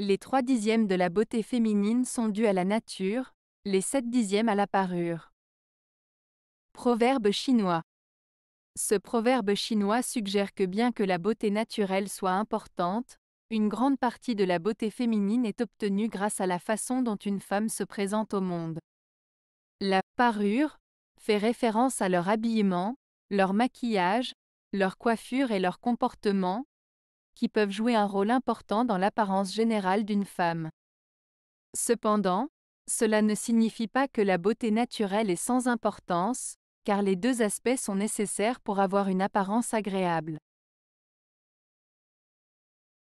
Les trois dixièmes de la beauté féminine sont dus à la nature, les sept dixièmes à la parure. Proverbe chinois. Ce proverbe chinois suggère que bien que la beauté naturelle soit importante, une grande partie de la beauté féminine est obtenue grâce à la façon dont une femme se présente au monde. La parure fait référence à leur habillement, leur maquillage, leur coiffure et leur comportement, qui peuvent jouer un rôle important dans l'apparence générale d'une femme. Cependant, cela ne signifie pas que la beauté naturelle est sans importance, car les deux aspects sont nécessaires pour avoir une apparence agréable.